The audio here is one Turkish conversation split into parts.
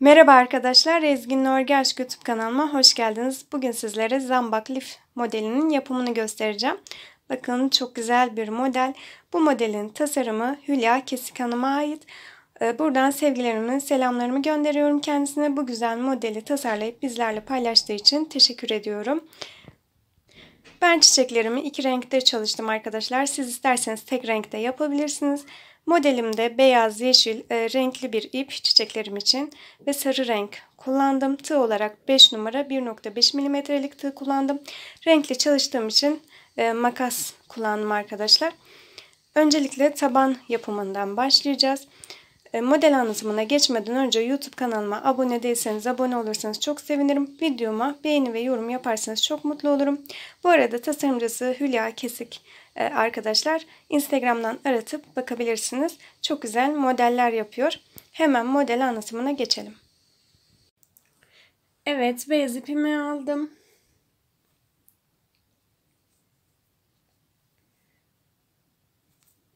Merhaba arkadaşlar, Rezgin Örgü Aşk YouTube kanalıma hoş geldiniz. Bugün sizlere zambak lif modelinin yapımını göstereceğim. Bakın çok güzel bir model. Bu modelin tasarımı Hülya Kesik Hanım'a ait. Ee, buradan sevgilerimi, selamlarımı gönderiyorum kendisine. Bu güzel modeli tasarlayıp bizlerle paylaştığı için teşekkür ediyorum. Ben çiçeklerimi iki renkte çalıştım arkadaşlar. Siz isterseniz tek renkte yapabilirsiniz. Modelimde beyaz, yeşil, e, renkli bir ip çiçeklerim için ve sarı renk kullandım. Tığ olarak 5 numara 1.5 milimetrelik tığ kullandım. Renkli çalıştığım için e, makas kullandım arkadaşlar. Öncelikle taban yapımından başlayacağız. E, model anlatımına geçmeden önce YouTube kanalıma abone değilseniz abone olursanız çok sevinirim. Videoma beğeni ve yorum yaparsanız çok mutlu olurum. Bu arada tasarımcısı Hülya Kesik e, arkadaşlar Instagram'dan aratıp bakabilirsiniz. Çok güzel modeller yapıyor. Hemen model anlatımına geçelim. Evet beyaz ipimi aldım.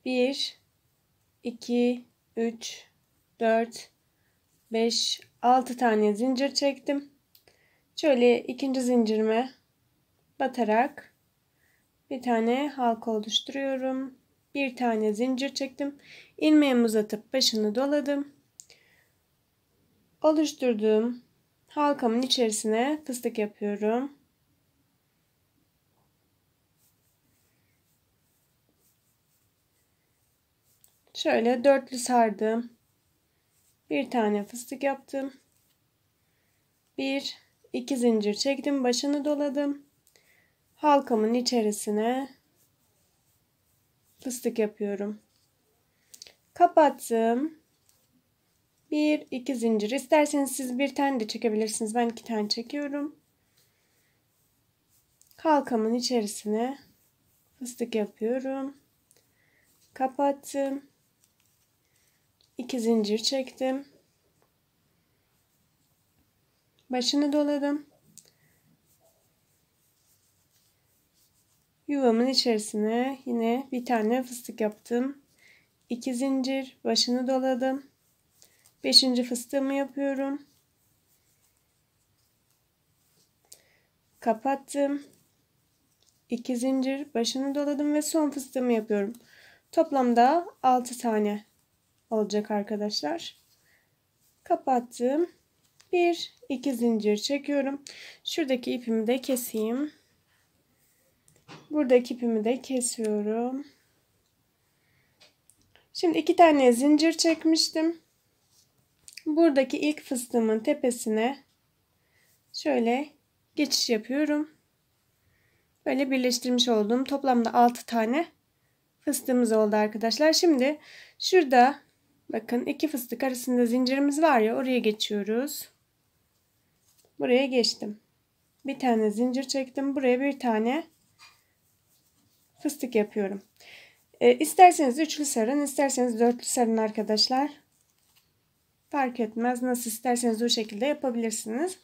Bir, iki, 3, 4, 5, 6 tane zincir çektim. Şöyle ikinci zincirime batarak bir tane halka oluşturuyorum. Bir tane zincir çektim. İlmeğimi uzatıp başını doladım. Oluşturduğum halkamın içerisine fıstık yapıyorum. Şöyle dörtlü sardım. Bir tane fıstık yaptım. Bir, iki zincir çektim. Başını doladım. Halkamın içerisine fıstık yapıyorum. Kapattım. Bir, iki zincir. İsterseniz siz bir tane de çekebilirsiniz. Ben iki tane çekiyorum. Halkamın içerisine fıstık yapıyorum. Kapattım. 2 zincir çektim. Başını doladım. Yuvamın içerisine yine bir tane fıstık yaptım. İki zincir başını doladım. Beşinci fıstığımı yapıyorum. Kapattım. İki zincir başını doladım ve son fıstığımı yapıyorum. Toplamda 6 tane olacak arkadaşlar. Kapattım. Bir, iki zincir çekiyorum. Şuradaki ipimi de keseyim. Buradaki ipimi de kesiyorum. Şimdi iki tane zincir çekmiştim. Buradaki ilk fıstığımın tepesine şöyle geçiş yapıyorum. Böyle birleştirmiş olduğum toplamda 6 tane fıstığımız oldu arkadaşlar. Şimdi şurada Bakın iki fıstık arasında zincirimiz var ya oraya geçiyoruz. Buraya geçtim. Bir tane zincir çektim. Buraya bir tane fıstık yapıyorum. E, isterseniz üçlü sarın, isterseniz dörtlü sarın arkadaşlar. Fark etmez. Nasıl isterseniz o şekilde yapabilirsiniz.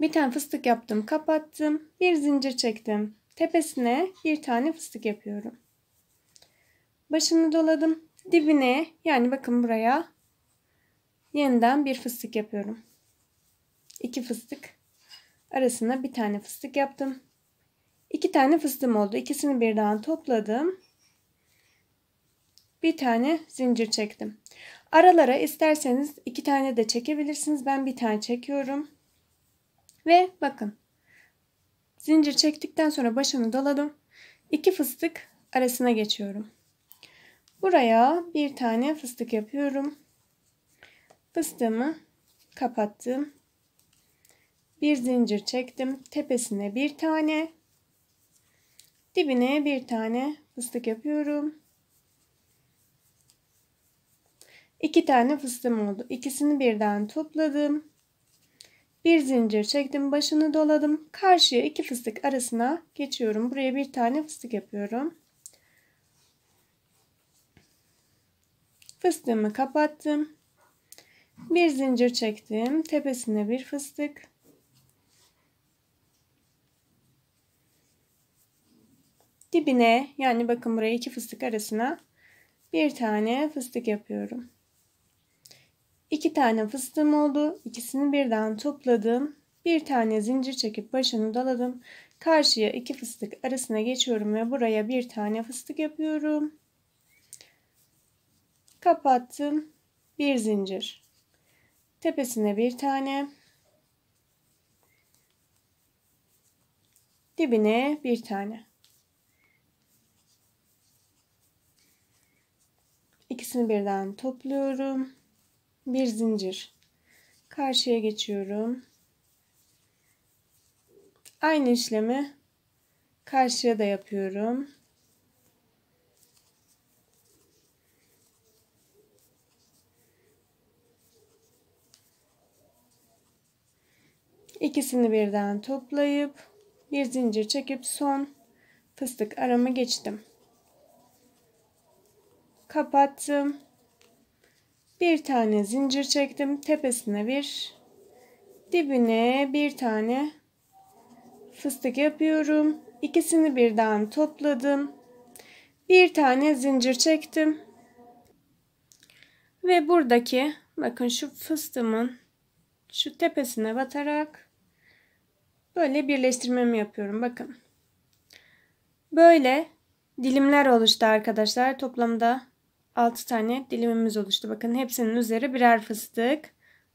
Bir tane fıstık yaptım, kapattım. Bir zincir çektim. Tepesine bir tane fıstık yapıyorum. Başını doladım dibine yani bakın buraya yeniden bir fıstık yapıyorum. İki fıstık arasına bir tane fıstık yaptım. İki tane fıstığım oldu. İkisini birden topladım. Bir tane zincir çektim. Aralara isterseniz iki tane de çekebilirsiniz. Ben bir tane çekiyorum. Ve bakın. Zincir çektikten sonra başını doladım. İki fıstık arasına geçiyorum. Buraya bir tane fıstık yapıyorum. Fıstığımı kapattım. Bir zincir çektim. Tepesine bir tane. Dibine bir tane fıstık yapıyorum. İki tane fıstığım oldu. İkisini birden topladım. Bir zincir çektim. Başını doladım. Karşıya iki fıstık arasına geçiyorum. Buraya bir tane fıstık yapıyorum. Fıstığımı kapattım. Bir zincir çektim. Tepesine bir fıstık. Dibine yani bakın buraya iki fıstık arasına bir tane fıstık yapıyorum. İki tane fıstığım oldu. İkisini birden topladım. Bir tane zincir çekip başını daladım. Karşıya iki fıstık arasına geçiyorum ve buraya bir tane fıstık yapıyorum kapattım. Bir zincir. Tepesine bir tane. Dibine bir tane. İkisini birden topluyorum. Bir zincir. Karşıya geçiyorum. Aynı işlemi karşıya da yapıyorum. İkisini birden toplayıp bir zincir çekip son fıstık aramı geçtim. Kapattım. Bir tane zincir çektim. Tepesine bir, dibine bir tane fıstık yapıyorum. İkisini birden topladım. Bir tane zincir çektim. Ve buradaki bakın şu fıstığımın şu tepesine batarak Böyle birleştirmemi yapıyorum bakın. Böyle dilimler oluştu arkadaşlar. Toplamda 6 tane dilimimiz oluştu. Bakın hepsinin üzeri birer fıstık.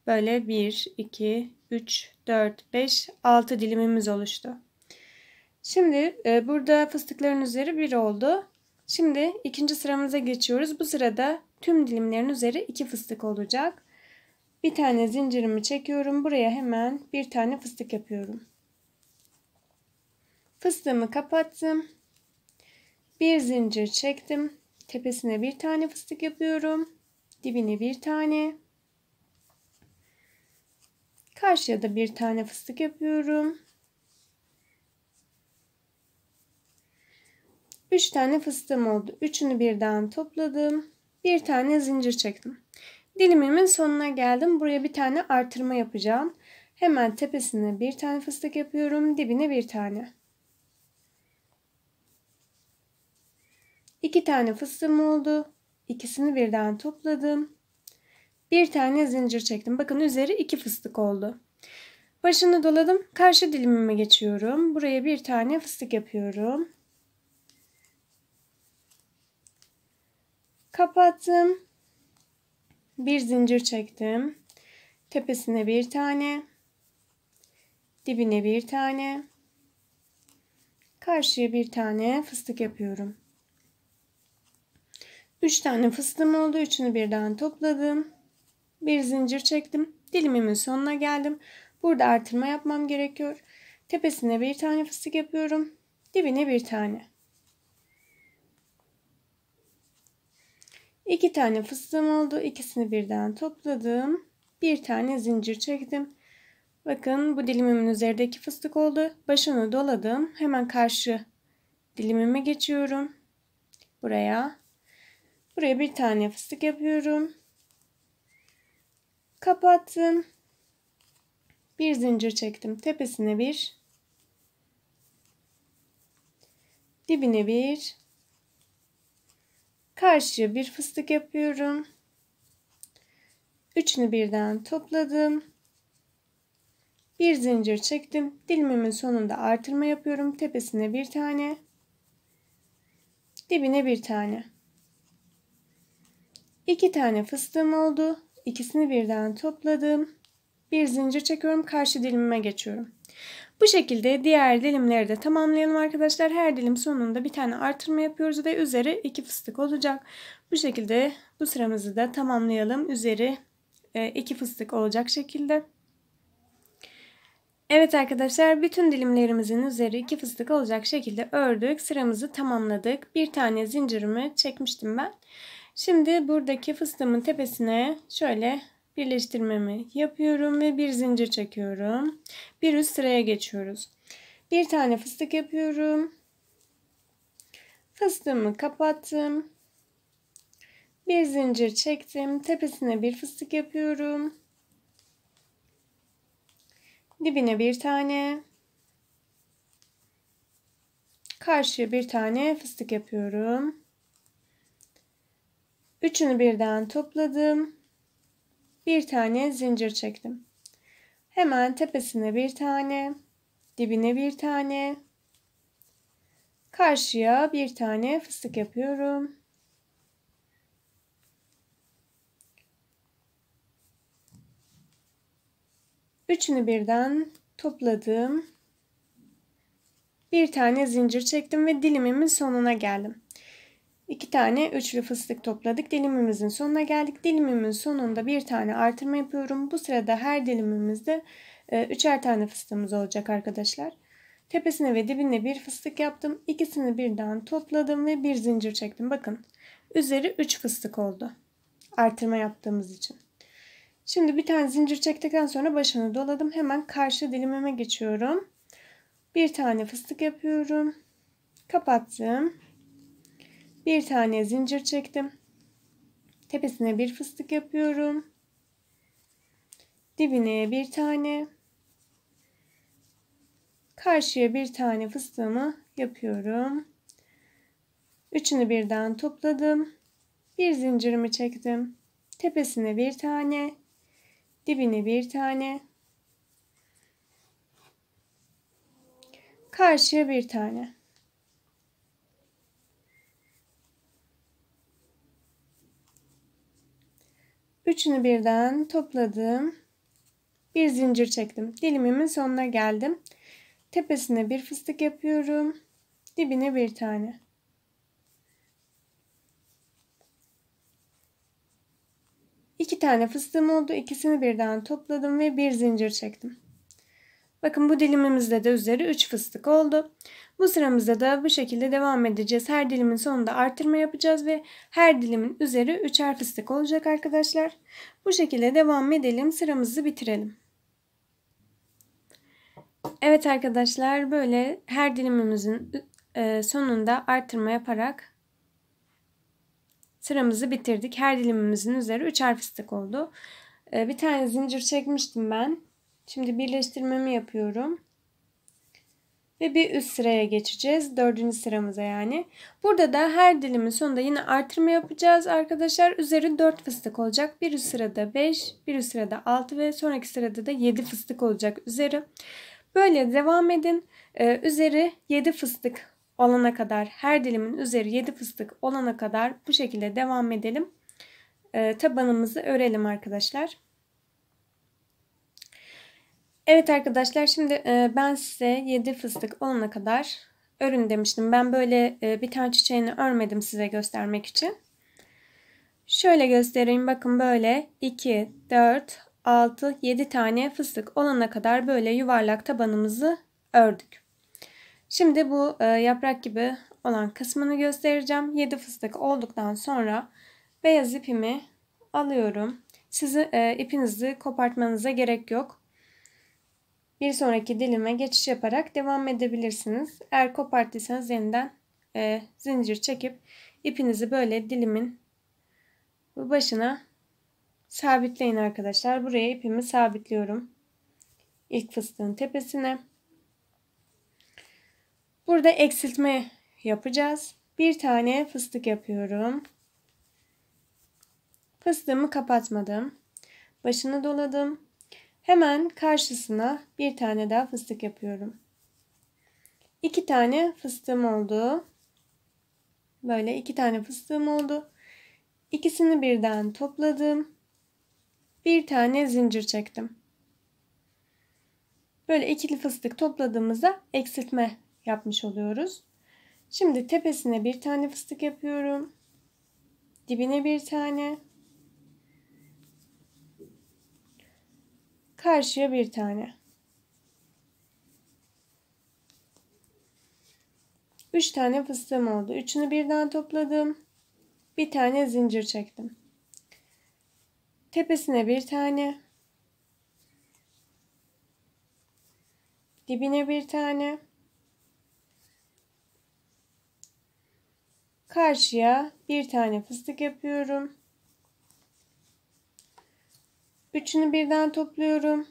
Böyle 1, 2, 3, 4, 5, 6 dilimimiz oluştu. Şimdi e, burada fıstıkların üzeri 1 oldu. Şimdi ikinci sıramıza geçiyoruz. Bu sırada tüm dilimlerin üzeri 2 fıstık olacak. Bir tane zincirimi çekiyorum. Buraya hemen bir tane fıstık yapıyorum. Fıstığımı kapattım. Bir zincir çektim. Tepesine bir tane fıstık yapıyorum. Dibine bir tane. Karşıya da bir tane fıstık yapıyorum. Üç tane fıstığım oldu. Üçünü birden topladım. Bir tane zincir çektim. Dilimimin sonuna geldim. Buraya bir tane artırma yapacağım. Hemen tepesine bir tane fıstık yapıyorum. Dibine bir tane. 2 tane fıstığım oldu. İkisini birden topladım. Bir tane zincir çektim. Bakın üzeri 2 fıstık oldu. Başını doladım. Karşı dilimime geçiyorum. Buraya bir tane fıstık yapıyorum. Kapattım. Bir zincir çektim. Tepesine bir tane. Dibine bir tane. Karşıya bir tane fıstık yapıyorum. 3 tane fıstığım oldu. Üçünü birden topladım. Bir zincir çektim. Dilimimin sonuna geldim. Burada artırma yapmam gerekiyor. Tepesine bir tane fıstık yapıyorum. Dibine bir tane. İki tane fıstığım oldu. İkisini birden topladım. Bir tane zincir çektim. Bakın bu dilimimin üzerindeki fıstık oldu. Başını doladım. Hemen karşı dilimime geçiyorum. Buraya Buraya bir tane fıstık yapıyorum. Kapattım. Bir zincir çektim. Tepesine bir. Dibine bir. Karşıya bir fıstık yapıyorum. Üçünü birden topladım. Bir zincir çektim. Dilimimin sonunda artırma yapıyorum. Tepesine bir tane. Dibine bir tane. İki tane fıstığım oldu. İkisini birden topladım. Bir zincir çekiyorum. Karşı dilimime geçiyorum. Bu şekilde diğer dilimleri de tamamlayalım arkadaşlar. Her dilim sonunda bir tane artırma yapıyoruz ve üzeri iki fıstık olacak. Bu şekilde bu sıramızı da tamamlayalım. Üzeri e, iki fıstık olacak şekilde. Evet arkadaşlar bütün dilimlerimizin üzeri iki fıstık olacak şekilde ördük. Sıramızı tamamladık. Bir tane zincirimi çekmiştim ben. Şimdi buradaki fıstığımın tepesine şöyle birleştirmemi yapıyorum ve bir zincir çekiyorum. Bir üst sıraya geçiyoruz. Bir tane fıstık yapıyorum. Fıstığımı kapattım. Bir zincir çektim. Tepesine bir fıstık yapıyorum. Dibine bir tane. Karşıya bir tane fıstık yapıyorum. Üçünü birden topladım. Bir tane zincir çektim. Hemen tepesine bir tane, dibine bir tane, karşıya bir tane fıstık yapıyorum. Üçünü birden topladım. Bir tane zincir çektim ve dilimimin sonuna geldim. 2 tane üçlü fıstık topladık. Dilimimizin sonuna geldik. Dilimimin sonunda bir tane artırma yapıyorum. Bu sırada her dilimimizde e, üçer tane fıstığımız olacak arkadaşlar. Tepesine ve dibine bir fıstık yaptım. İkisini birden topladım ve bir zincir çektim. Bakın üzeri 3 fıstık oldu. Artırma yaptığımız için. Şimdi bir tane zincir çektikten sonra başını doladım. Hemen karşı dilimime geçiyorum. Bir tane fıstık yapıyorum. Kapattım. Bir tane zincir çektim. Tepesine bir fıstık yapıyorum. Dibine bir tane. Karşıya bir tane fıstığımı yapıyorum. Üçünü birden topladım. Bir zincirimi çektim. Tepesine bir tane. Dibine bir tane. Karşıya bir tane. Üçünü birden topladım. Bir zincir çektim. Dilimimin sonuna geldim. Tepesine bir fıstık yapıyorum. Dibine bir tane. İki tane fıstığım oldu. İkisini birden topladım ve bir zincir çektim. Bakın bu dilimimizde de üzeri 3 fıstık oldu. Bu sıramızda da bu şekilde devam edeceğiz. Her dilimin sonunda artırma yapacağız ve her dilimin üzeri üçer fıstık olacak arkadaşlar. Bu şekilde devam edelim. Sıramızı bitirelim. Evet arkadaşlar böyle her dilimimizin e, sonunda artırma yaparak sıramızı bitirdik. Her dilimimizin üzeri üçer fıstık oldu. E, bir tane zincir çekmiştim ben. Şimdi birleştirmemi yapıyorum ve bir üst sıraya geçeceğiz. Dördüncü sıramıza yani. Burada da her dilimin sonunda yine artırma yapacağız arkadaşlar. Üzeri 4 fıstık olacak. Bir üst sırada 5, bir üst sırada 6 ve sonraki sırada da 7 fıstık olacak üzeri. Böyle devam edin. Ee, üzeri 7 fıstık olana kadar her dilimin üzeri 7 fıstık olana kadar bu şekilde devam edelim. Ee, tabanımızı örelim arkadaşlar. Evet arkadaşlar şimdi e, ben size 7 fıstık olana kadar örün demiştim. Ben böyle e, bir tane çiçeğini örmedim size göstermek için. Şöyle göstereyim bakın böyle 2, 4, 6, 7 tane fıstık olana kadar böyle yuvarlak tabanımızı ördük. Şimdi bu e, yaprak gibi olan kısmını göstereceğim. 7 fıstık olduktan sonra beyaz ipimi alıyorum. Sizi ipinizi kopartmanıza gerek yok bir sonraki dilime geçiş yaparak devam edebilirsiniz. Eğer kopartıysanız yeniden e, zincir çekip ipinizi böyle dilimin başına sabitleyin arkadaşlar. Buraya ipimi sabitliyorum. İlk fıstığın tepesine. Burada eksiltme yapacağız. Bir tane fıstık yapıyorum. Fıstığımı kapatmadım. Başını doladım. Hemen karşısına bir tane daha fıstık yapıyorum. İki tane fıstığım oldu. Böyle iki tane fıstığım oldu. İkisini birden topladım. Bir tane zincir çektim. Böyle ikili fıstık topladığımızda eksiltme yapmış oluyoruz. Şimdi tepesine bir tane fıstık yapıyorum. Dibine bir tane. Karşıya bir tane. Üç tane fıstığım oldu. Üçünü birden topladım. Bir tane zincir çektim. Tepesine bir tane. Dibine bir tane. Karşıya bir tane fıstık yapıyorum. Üçünü birden topluyorum.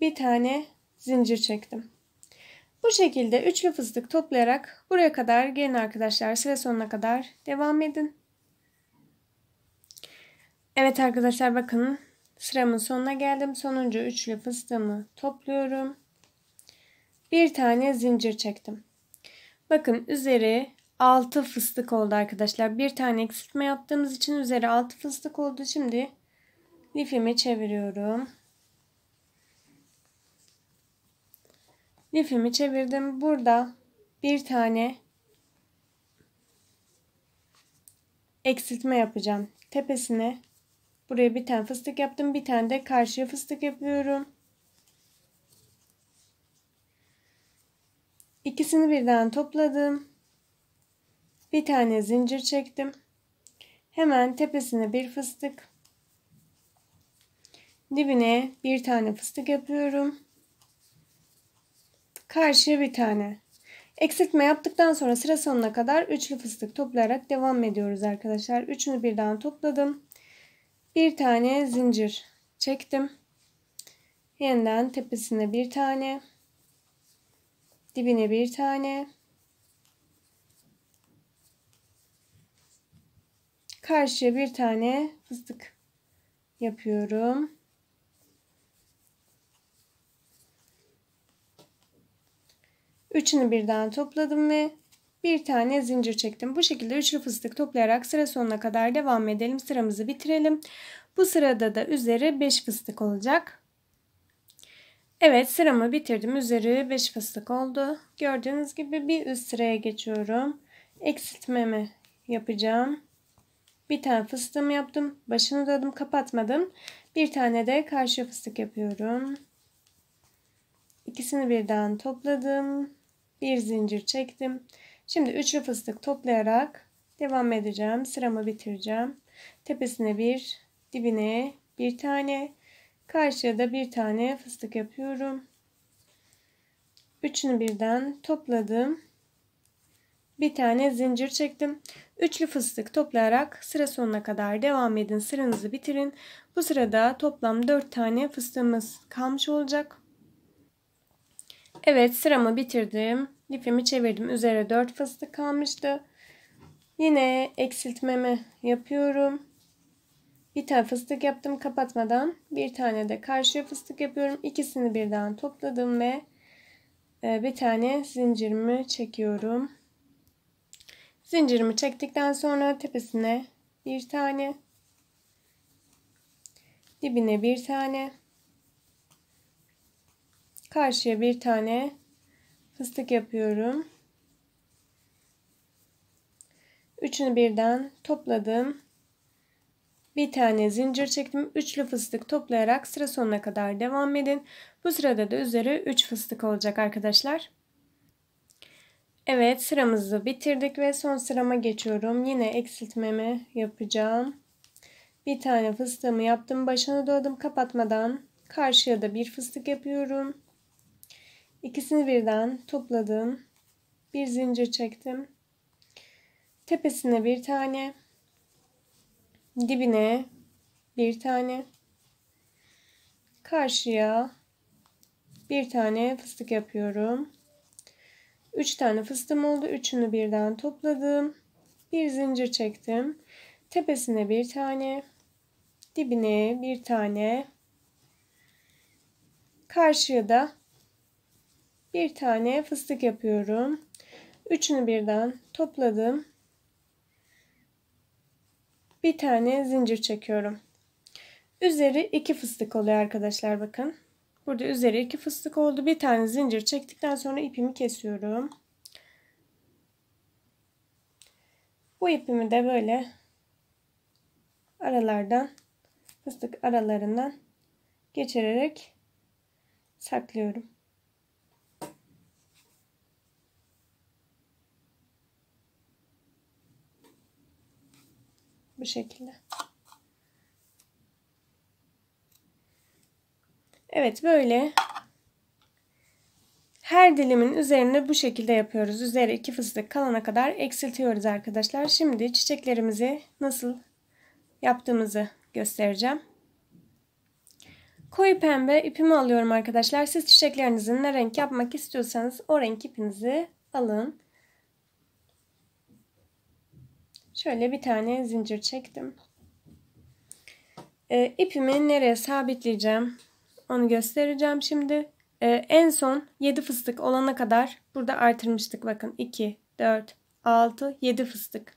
Bir tane zincir çektim. Bu şekilde üçlü fıstık toplayarak buraya kadar gelin arkadaşlar sıra sonuna kadar devam edin. Evet arkadaşlar bakın sıramın sonuna geldim. Sonuncu üçlü fıstığımı topluyorum. Bir tane zincir çektim. Bakın üzeri 6 fıstık oldu arkadaşlar. Bir tane eksiltme yaptığımız için üzeri 6 fıstık oldu. Şimdi Lifimi çeviriyorum. Lifimi çevirdim. Burada bir tane eksiltme yapacağım. Tepesine buraya bir tane fıstık yaptım. Bir tane de karşıya fıstık yapıyorum. İkisini birden topladım. Bir tane zincir çektim. Hemen tepesine bir fıstık. Dibine bir tane fıstık yapıyorum. Karşıya bir tane. Eksiltme yaptıktan sonra sıra sonuna kadar üçlü fıstık toplayarak devam ediyoruz arkadaşlar. Üçünü birden topladım. Bir tane zincir çektim. Yeniden tepesine bir tane. Dibine bir tane. Karşıya bir tane fıstık yapıyorum. Üçünü birden topladım ve bir tane zincir çektim. Bu şekilde üçlü fıstık toplayarak sıra sonuna kadar devam edelim. Sıramızı bitirelim. Bu sırada da üzeri 5 fıstık olacak. Evet sıramı bitirdim. Üzeri 5 fıstık oldu. Gördüğünüz gibi bir üst sıraya geçiyorum. Eksiltmemi yapacağım. Bir tane fıstığımı yaptım. Başını dadım kapatmadım. Bir tane de karşı fıstık yapıyorum. İkisini birden topladım bir zincir çektim. Şimdi üçlü fıstık toplayarak devam edeceğim. Sıramı bitireceğim. Tepesine bir, dibine bir tane, karşıya da bir tane fıstık yapıyorum. Üçünü birden topladım. Bir tane zincir çektim. Üçlü fıstık toplayarak sıra sonuna kadar devam edin. Sıranızı bitirin. Bu sırada toplam 4 tane fıstığımız kalmış olacak. Evet sıramı bitirdim. İpimi çevirdim. Üzere 4 fıstık kalmıştı. Yine eksiltmemi yapıyorum. Bir tane fıstık yaptım kapatmadan. Bir tane de karşıya fıstık yapıyorum. İkisini birden topladım ve e, bir tane zincirimi çekiyorum. Zincirimi çektikten sonra tepesine bir tane, dibine bir tane, Karşıya bir tane fıstık yapıyorum. Üçünü birden topladım. Bir tane zincir çektim. Üçlü fıstık toplayarak sıra sonuna kadar devam edin. Bu sırada da üzeri 3 fıstık olacak arkadaşlar. Evet sıramızı bitirdik ve son sırama geçiyorum. Yine eksiltmemi yapacağım. Bir tane fıstığımı yaptım. Başına doladım kapatmadan. Karşıya da bir fıstık yapıyorum. İkisini birden topladım. Bir zincir çektim. Tepesine bir tane. Dibine bir tane. Karşıya bir tane fıstık yapıyorum. Üç tane fıstığım oldu. Üçünü birden topladım. Bir zincir çektim. Tepesine bir tane. Dibine bir tane. Karşıya da bir tane fıstık yapıyorum. Üçünü birden topladım. Bir tane zincir çekiyorum. Üzeri iki fıstık oluyor arkadaşlar bakın. Burada üzeri iki fıstık oldu. Bir tane zincir çektikten sonra ipimi kesiyorum. Bu ipimi de böyle aralardan fıstık aralarından geçirerek saklıyorum. Bu şekilde. Evet böyle her dilimin üzerine bu şekilde yapıyoruz. Üzeri iki fıstık kalana kadar eksiltiyoruz arkadaşlar. Şimdi çiçeklerimizi nasıl yaptığımızı göstereceğim. Koyu pembe ipimi alıyorum arkadaşlar. Siz çiçeklerinizin ne renk yapmak istiyorsanız o renk ipinizi alın. Şöyle bir tane zincir çektim. E, ipimi nereye sabitleyeceğim onu göstereceğim şimdi. E, en son 7 fıstık olana kadar burada artırmıştık. Bakın 2, 4, 6, 7 fıstık.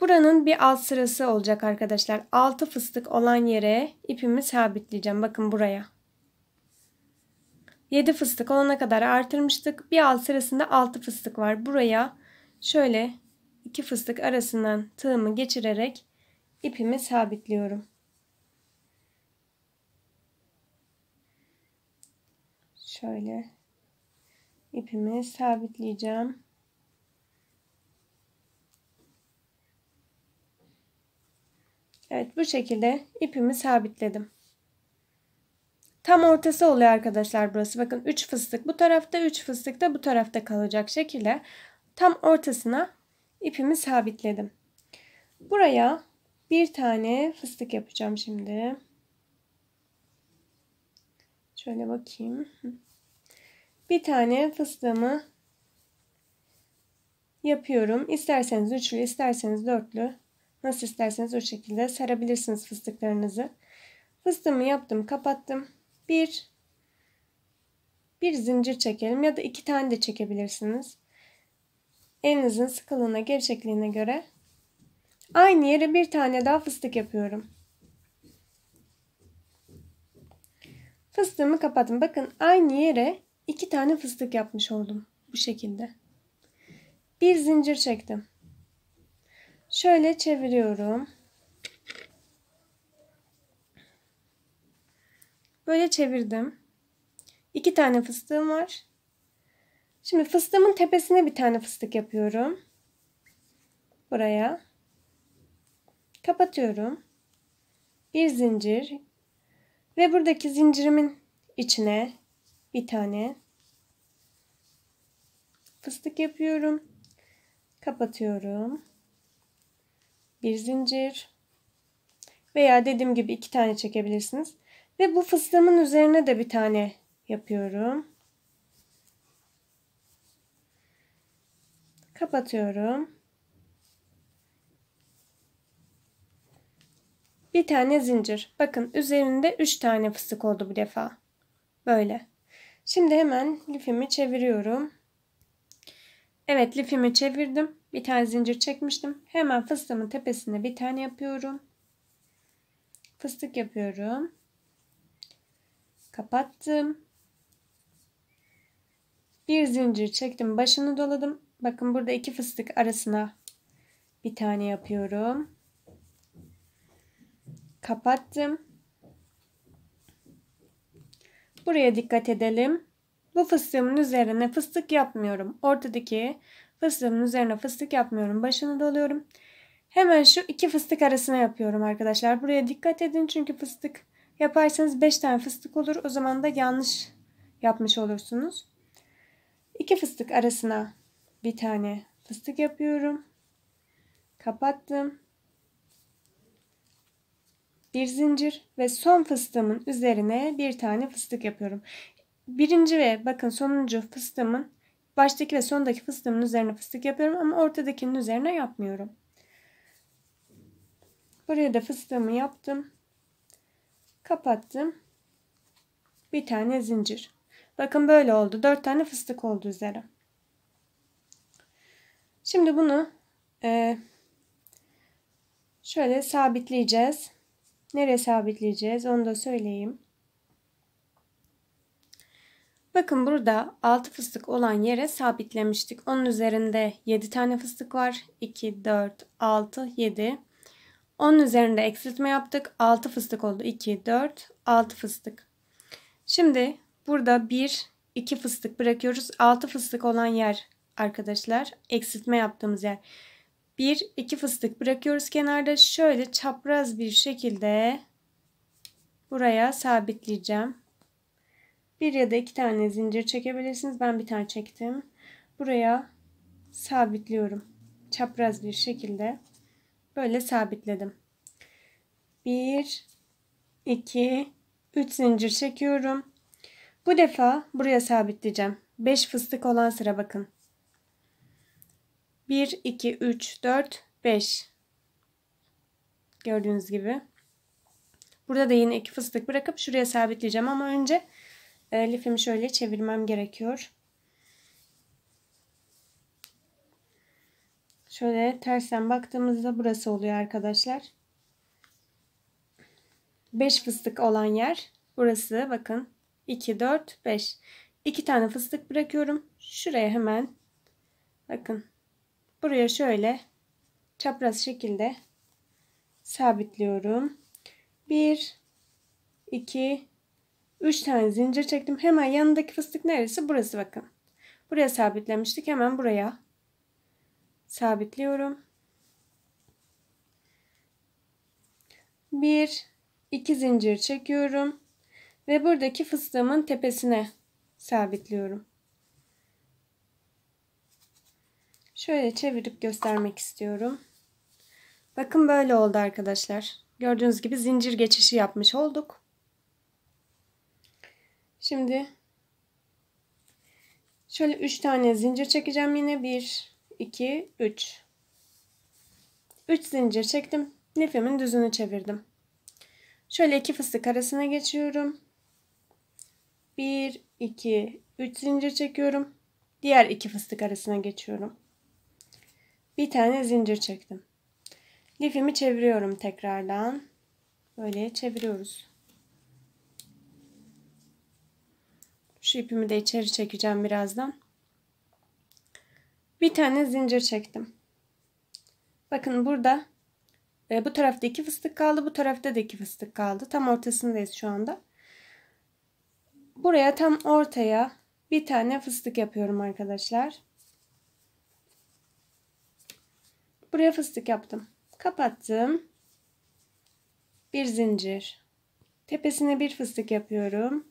Buranın bir alt sırası olacak arkadaşlar. 6 fıstık olan yere ipimi sabitleyeceğim. Bakın buraya. 7 fıstık olana kadar artırmıştık. Bir alt sırasında 6 fıstık var. Buraya şöyle iki fıstık arasından tığımı geçirerek ipimi sabitliyorum. Şöyle ipimi sabitleyeceğim. Evet bu şekilde ipimi sabitledim. Tam ortası oluyor arkadaşlar burası. Bakın 3 fıstık bu tarafta 3 fıstık da bu tarafta kalacak şekilde tam ortasına ipimi sabitledim. Buraya bir tane fıstık yapacağım şimdi. Şöyle bakayım. Bir tane fıstığımı yapıyorum. İsterseniz üçlü, isterseniz dörtlü. Nasıl isterseniz o şekilde sarabilirsiniz fıstıklarınızı. Fıstığımı yaptım, kapattım. Bir, bir zincir çekelim ya da iki tane de çekebilirsiniz. Elinizin sıkılığına, gevşekliğine göre aynı yere bir tane daha fıstık yapıyorum. Fıstığımı kapattım. Bakın aynı yere iki tane fıstık yapmış oldum bu şekilde. Bir zincir çektim. Şöyle çeviriyorum. Böyle çevirdim. İki tane fıstığım var. Şimdi fıstığımın tepesine bir tane fıstık yapıyorum. Buraya. Kapatıyorum. Bir zincir. Ve buradaki zincirimin içine bir tane fıstık yapıyorum. Kapatıyorum. Bir zincir. Veya dediğim gibi iki tane çekebilirsiniz. Ve bu fıstığımın üzerine de bir tane yapıyorum. Kapatıyorum. Bir tane zincir. Bakın üzerinde 3 tane fıstık oldu bu defa. Böyle. Şimdi hemen lifimi çeviriyorum. Evet lifimi çevirdim. Bir tane zincir çekmiştim. Hemen fıstığımın tepesine bir tane yapıyorum. Fıstık yapıyorum. Kapattım. Bir zincir çektim. Başını doladım. Bakın burada iki fıstık arasına bir tane yapıyorum. Kapattım. Buraya dikkat edelim. Bu fıstığımın üzerine fıstık yapmıyorum. Ortadaki fıstığımın üzerine fıstık yapmıyorum. Başını doluyorum. Hemen şu iki fıstık arasına yapıyorum arkadaşlar. Buraya dikkat edin çünkü fıstık yaparsanız 5 tane fıstık olur. O zaman da yanlış yapmış olursunuz. İki fıstık arasına bir tane fıstık yapıyorum. Kapattım. Bir zincir ve son fıstığımın üzerine bir tane fıstık yapıyorum. Birinci ve bakın sonuncu fıstığımın baştaki ve sondaki fıstığımın üzerine fıstık yapıyorum ama ortadakinin üzerine yapmıyorum. Buraya da fıstığımı yaptım. Kapattım. Bir tane zincir. Bakın böyle oldu. Dört tane fıstık oldu üzerine Şimdi bunu e, şöyle sabitleyeceğiz. Nereye sabitleyeceğiz onu da söyleyeyim. Bakın burada 6 fıstık olan yere sabitlemiştik. Onun üzerinde 7 tane fıstık var. 2, 4, 6, 7. Onun üzerinde eksiltme yaptık. 6 fıstık oldu. 2, 4, 6 fıstık. Şimdi burada 1, 2 fıstık bırakıyoruz. 6 fıstık olan yer arkadaşlar eksiltme yaptığımız yer. bir iki fıstık bırakıyoruz kenarda. Şöyle çapraz bir şekilde buraya sabitleyeceğim. Bir ya da iki tane zincir çekebilirsiniz. Ben bir tane çektim. Buraya sabitliyorum. Çapraz bir şekilde böyle sabitledim. bir iki üç zincir çekiyorum. Bu defa buraya sabitleyeceğim. beş fıstık olan sıra bakın. 1, 2, 3, 4, 5. Gördüğünüz gibi. Burada da yine iki fıstık bırakıp şuraya sabitleyeceğim ama önce e, lifimi şöyle çevirmem gerekiyor. Şöyle tersten baktığımızda burası oluyor arkadaşlar. 5 fıstık olan yer burası bakın 2 4 5. 2 tane fıstık bırakıyorum. Şuraya hemen bakın Buraya şöyle çapraz şekilde sabitliyorum. 1 2 3 tane zincir çektim. Hemen yanındaki fıstık neresi? Burası bakın. Buraya sabitlemiştik. Hemen buraya sabitliyorum. 1 2 zincir çekiyorum ve buradaki fıstığımın tepesine sabitliyorum. Şöyle çevirip göstermek istiyorum. Bakın böyle oldu arkadaşlar. Gördüğünüz gibi zincir geçişi yapmış olduk. Şimdi şöyle 3 tane zincir çekeceğim yine. 1, 2, 3. 3 zincir çektim. Lifimin düzünü çevirdim. Şöyle iki fıstık arasına geçiyorum. 1, 2, 3 zincir çekiyorum. Diğer iki fıstık arasına geçiyorum. Bir tane zincir çektim. Lifimi çeviriyorum tekrardan. Böyle çeviriyoruz. Şu ipimi de içeri çekeceğim birazdan. Bir tane zincir çektim. Bakın burada e, bu tarafta iki fıstık kaldı. Bu tarafta da iki fıstık kaldı. Tam ortasındayız şu anda. Buraya tam ortaya bir tane fıstık yapıyorum arkadaşlar. Buraya fıstık yaptım. Kapattım. Bir zincir. Tepesine bir fıstık yapıyorum.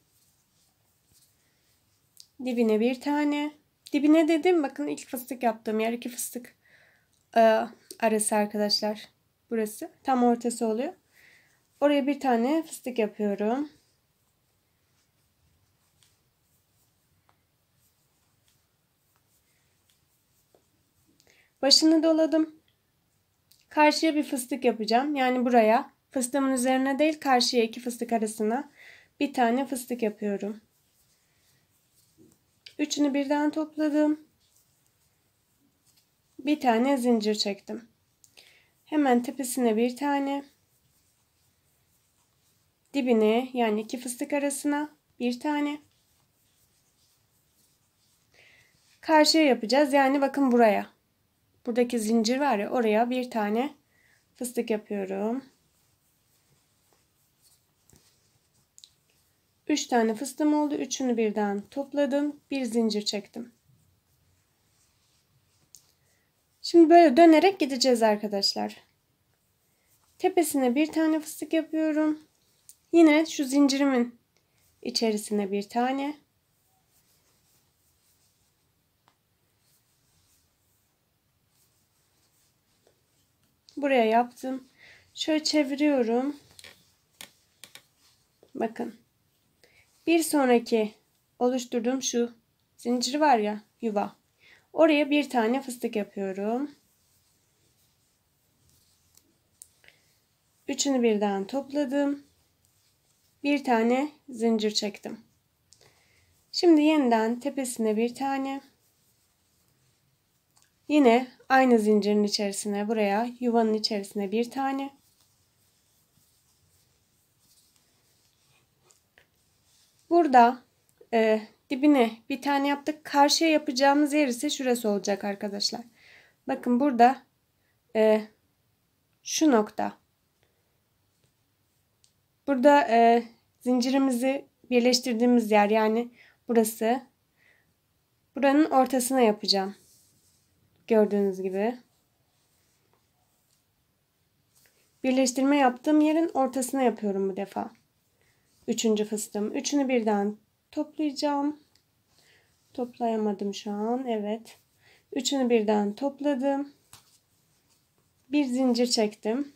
Dibine bir tane. Dibine dedim bakın ilk fıstık yaptığım yer iki fıstık e, arası arkadaşlar. Burası tam ortası oluyor. Oraya bir tane fıstık yapıyorum. Başını doladım. Karşıya bir fıstık yapacağım. Yani buraya fıstığımın üzerine değil karşıya iki fıstık arasına bir tane fıstık yapıyorum. Üçünü birden topladım. Bir tane zincir çektim. Hemen tepesine bir tane. Dibine yani iki fıstık arasına bir tane. Karşıya yapacağız. Yani bakın buraya. Buradaki zincir var ya oraya bir tane fıstık yapıyorum. 3 tane fıstığım oldu. Üçünü birden topladım. Bir zincir çektim. Şimdi böyle dönerek gideceğiz arkadaşlar. Tepesine bir tane fıstık yapıyorum. Yine şu zincirimin içerisine bir tane. buraya yaptım. Şöyle çeviriyorum. Bakın. Bir sonraki oluşturduğum şu zincir var ya yuva. Oraya bir tane fıstık yapıyorum. Üçünü birden topladım. Bir tane zincir çektim. Şimdi yeniden tepesine bir tane Yine aynı zincirin içerisine buraya yuvanın içerisine bir tane. Burada e, dibine bir tane yaptık. Karşıya yapacağımız yer ise şurası olacak arkadaşlar. Bakın burada e, şu nokta. Burada e, zincirimizi birleştirdiğimiz yer yani burası. Buranın ortasına yapacağım. Gördüğünüz gibi. Birleştirme yaptığım yerin ortasına yapıyorum bu defa. Üçüncü fıstığım. Üçünü birden toplayacağım. Toplayamadım şu an. Evet. Üçünü birden topladım. Bir zincir çektim.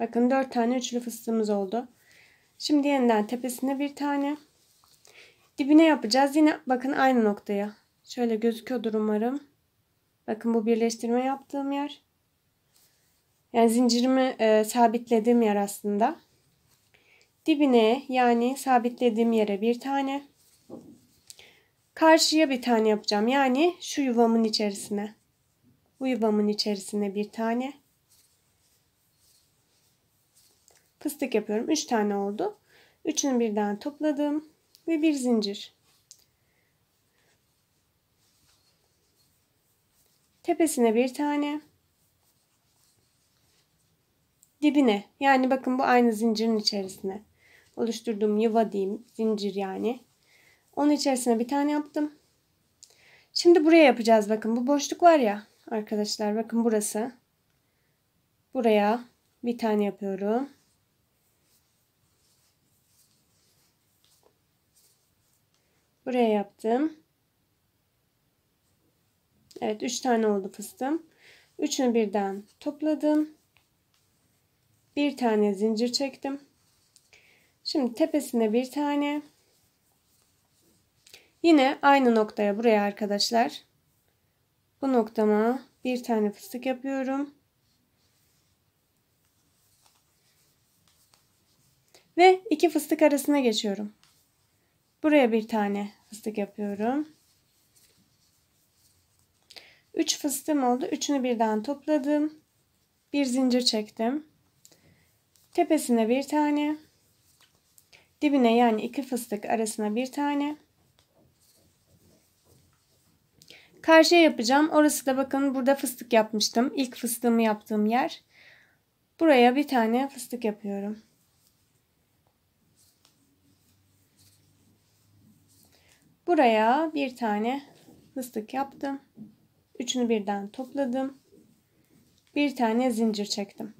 Bakın dört tane üçlü fıstığımız oldu. Şimdi yeniden tepesine bir tane. Dibine yapacağız. Yine bakın aynı noktaya. Şöyle gözüküyordur umarım. Bakın bu birleştirme yaptığım yer. Yani zincirimi e, sabitlediğim yer aslında. Dibine yani sabitlediğim yere bir tane. Karşıya bir tane yapacağım. Yani şu yuvamın içerisine. Bu yuvamın içerisine bir tane. Fıstık yapıyorum. 3 tane oldu. Üçünü birden topladım ve bir zincir. Tepesine bir tane. Dibine yani bakın bu aynı zincirin içerisine oluşturduğum yuva diyeyim zincir yani. Onun içerisine bir tane yaptım. Şimdi buraya yapacağız bakın bu boşluk var ya arkadaşlar bakın burası. Buraya bir tane yapıyorum. Buraya yaptım. Evet 3 tane oldu fıstığım. Üçünü birden topladım. Bir tane zincir çektim. Şimdi tepesine bir tane. Yine aynı noktaya buraya arkadaşlar. Bu noktama bir tane fıstık yapıyorum. Ve iki fıstık arasına geçiyorum. Buraya bir tane fıstık yapıyorum. 3 fıstığım oldu. Üçünü birden topladım. Bir zincir çektim. Tepesine bir tane. Dibine yani iki fıstık arasına bir tane. Karşıya yapacağım. Orası da bakın burada fıstık yapmıştım. İlk fıstığımı yaptığım yer. Buraya bir tane fıstık yapıyorum. Buraya bir tane fıstık yaptım. Üçünü birden topladım. Bir tane zincir çektim.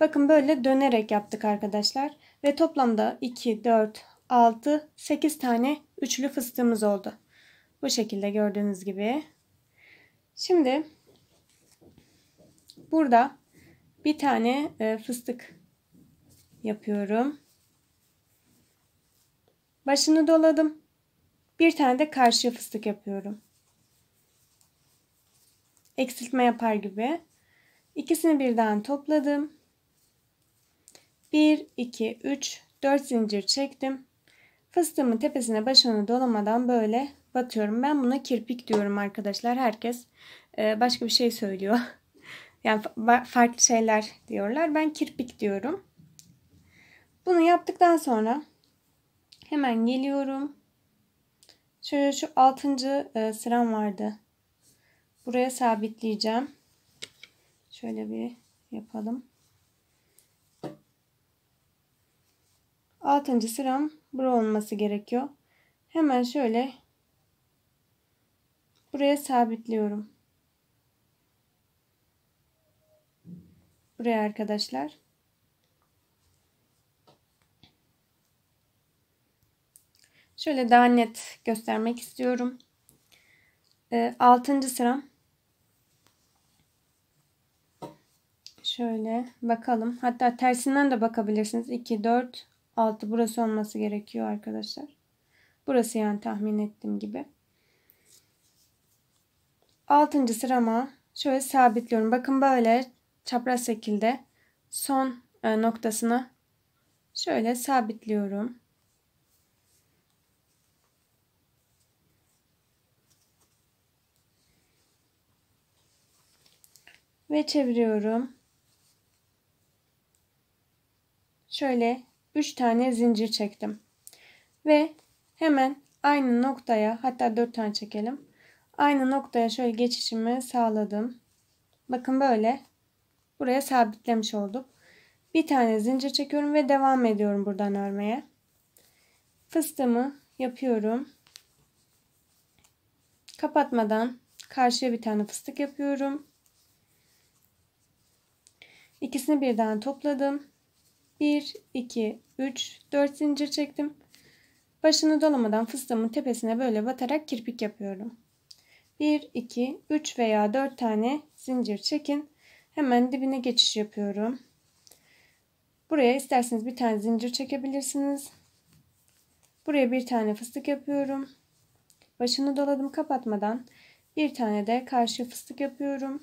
Bakın böyle dönerek yaptık arkadaşlar. Ve toplamda 2, 4, 6, 8 tane üçlü fıstığımız oldu. Bu şekilde gördüğünüz gibi. Şimdi burada bir tane e, fıstık yapıyorum. Başını doladım. Bir tane de karşı fıstık yapıyorum eksiltme yapar gibi. İkisini birden topladım. 1, 2, 3, 4 zincir çektim. Fıstığımın tepesine başını dolamadan böyle batıyorum. Ben buna kirpik diyorum arkadaşlar. Herkes e, başka bir şey söylüyor. Yani farklı şeyler diyorlar. Ben kirpik diyorum. Bunu yaptıktan sonra hemen geliyorum. Şöyle şu altıncı e, sıram vardı. Buraya sabitleyeceğim. Şöyle bir yapalım. Altıncı sıram bura olması gerekiyor. Hemen şöyle buraya sabitliyorum. Buraya arkadaşlar. Şöyle daha net göstermek istiyorum. Ee, altıncı sıram Şöyle bakalım. Hatta tersinden de bakabilirsiniz. 2, 4, 6 burası olması gerekiyor arkadaşlar. Burası yani tahmin ettiğim gibi. 6. sırama şöyle sabitliyorum. Bakın böyle çapraz şekilde son e, noktasına şöyle sabitliyorum. Ve çeviriyorum. şöyle 3 tane zincir çektim. Ve hemen aynı noktaya hatta 4 tane çekelim. Aynı noktaya şöyle geçişimi sağladım. Bakın böyle buraya sabitlemiş olduk. Bir tane zincir çekiyorum ve devam ediyorum buradan örmeye. Fıstığımı yapıyorum. Kapatmadan karşıya bir tane fıstık yapıyorum. İkisini birden topladım. 1, 2, 3, 4 zincir çektim. Başını dolamadan fıstığımın tepesine böyle batarak kirpik yapıyorum. 1, 2, 3 veya 4 tane zincir çekin. Hemen dibine geçiş yapıyorum. Buraya isterseniz bir tane zincir çekebilirsiniz. Buraya bir tane fıstık yapıyorum. Başını doladım kapatmadan. Bir tane de karşı fıstık yapıyorum.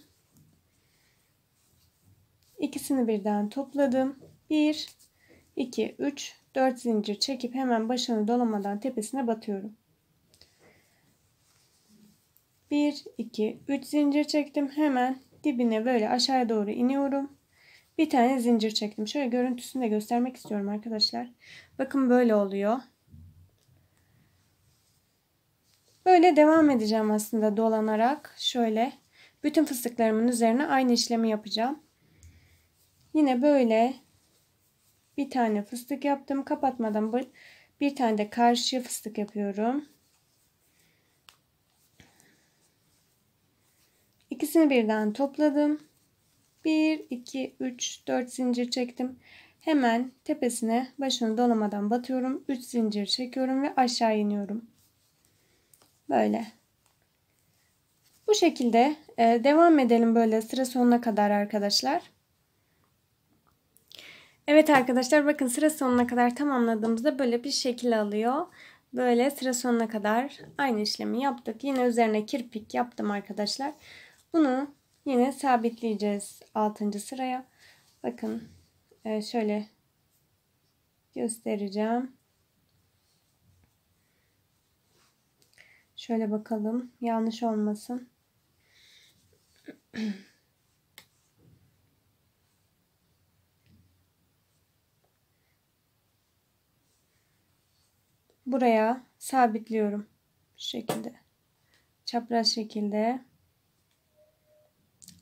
İkisini birden topladım. 1, 2, 3, 4 zincir çekip hemen başını dolamadan tepesine batıyorum. 1, 2, 3 zincir çektim. Hemen dibine böyle aşağıya doğru iniyorum. Bir tane zincir çektim. Şöyle görüntüsünü de göstermek istiyorum arkadaşlar. Bakın böyle oluyor. Böyle devam edeceğim aslında dolanarak. Şöyle bütün fıstıklarımın üzerine aynı işlemi yapacağım. Yine böyle bir tane fıstık yaptım. Kapatmadan bir tane de karşı fıstık yapıyorum. İkisini birden topladım. 1, 2, 3, 4 zincir çektim. Hemen tepesine başını dolamadan batıyorum. 3 zincir çekiyorum ve aşağı iniyorum. Böyle. Bu şekilde e, devam edelim böyle sıra sonuna kadar arkadaşlar. Evet arkadaşlar bakın sıra sonuna kadar tamamladığımızda böyle bir şekil alıyor. Böyle sıra sonuna kadar aynı işlemi yaptık. Yine üzerine kirpik yaptım arkadaşlar. Bunu yine sabitleyeceğiz 6. sıraya. Bakın e, şöyle göstereceğim. Şöyle bakalım yanlış olmasın. buraya sabitliyorum. bu şekilde. Çapraz şekilde.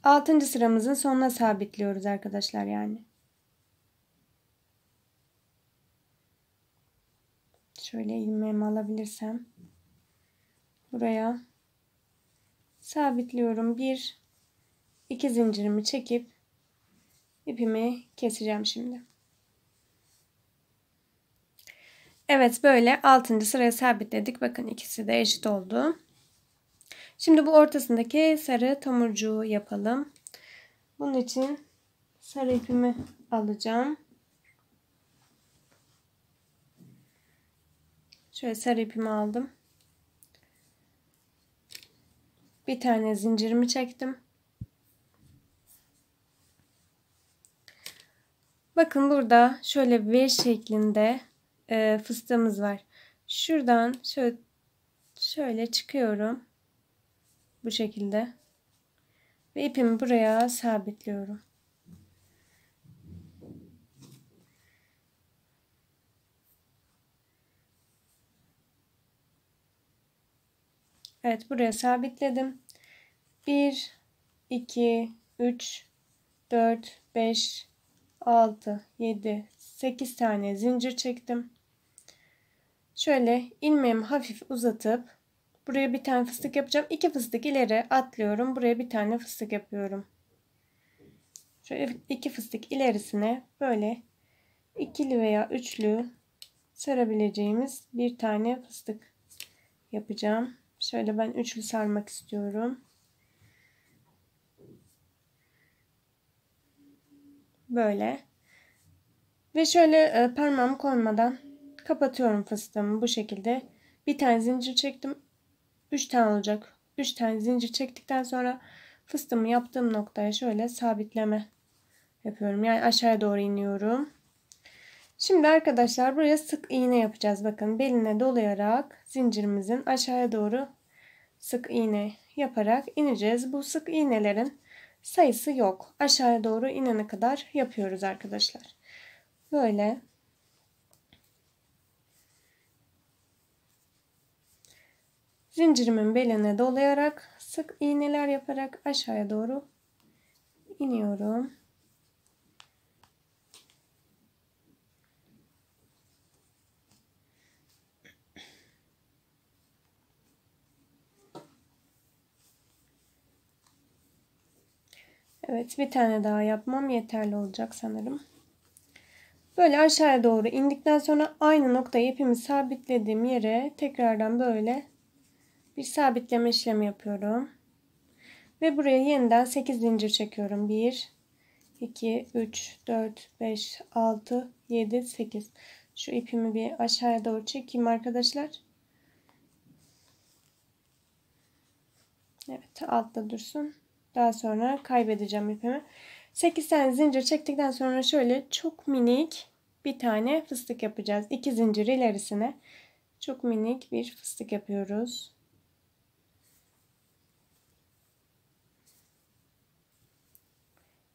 Altıncı sıramızın sonuna sabitliyoruz arkadaşlar yani. Şöyle ilmeğimi alabilirsem. Buraya sabitliyorum. Bir, iki zincirimi çekip ipimi keseceğim şimdi. Evet böyle 6. sıraya sabitledik. Bakın ikisi de eşit oldu. Şimdi bu ortasındaki sarı tomurcuğu yapalım. Bunun için sarı ipimi alacağım. Şöyle sarı ipimi aldım. Bir tane zincirimi çektim. Bakın burada şöyle V şeklinde e, fıstığımız var. Şuradan şöyle, şöyle çıkıyorum. Bu şekilde. Ve ipimi buraya sabitliyorum. Evet buraya sabitledim. 1, 2, 3, 4, 5, 6, 7, 8 tane zincir çektim. Şöyle ilmeğimi hafif uzatıp buraya bir tane fıstık yapacağım. İki fıstık ileri atlıyorum. Buraya bir tane fıstık yapıyorum. Şöyle iki fıstık ilerisine böyle ikili veya üçlü sarabileceğimiz bir tane fıstık yapacağım. Şöyle ben üçlü sarmak istiyorum. Böyle. Ve şöyle e, parmağımı koymadan Kapatıyorum fıstığımı bu şekilde. Bir tane zincir çektim. 3 tane olacak. 3 tane zincir çektikten sonra fıstığımı yaptığım noktaya şöyle sabitleme yapıyorum. Yani aşağıya doğru iniyorum. Şimdi arkadaşlar buraya sık iğne yapacağız. Bakın beline dolayarak zincirimizin aşağıya doğru sık iğne yaparak ineceğiz. Bu sık iğnelerin sayısı yok. Aşağıya doğru inene kadar yapıyoruz arkadaşlar. Böyle Zincirimin beline dolayarak sık iğneler yaparak aşağıya doğru iniyorum. Evet bir tane daha yapmam yeterli olacak sanırım. Böyle aşağıya doğru indikten sonra aynı noktayı ipimi sabitlediğim yere tekrardan böyle bir sabitleme işlemi yapıyorum. Ve buraya yeniden 8 zincir çekiyorum. 1, 2, 3, 4, 5, 6, 7, 8. Şu ipimi bir aşağıya doğru çekeyim arkadaşlar. Evet altta dursun. Daha sonra kaybedeceğim ipimi. 8 tane zincir çektikten sonra şöyle çok minik bir tane fıstık yapacağız. 2 zincir ilerisine çok minik bir fıstık yapıyoruz.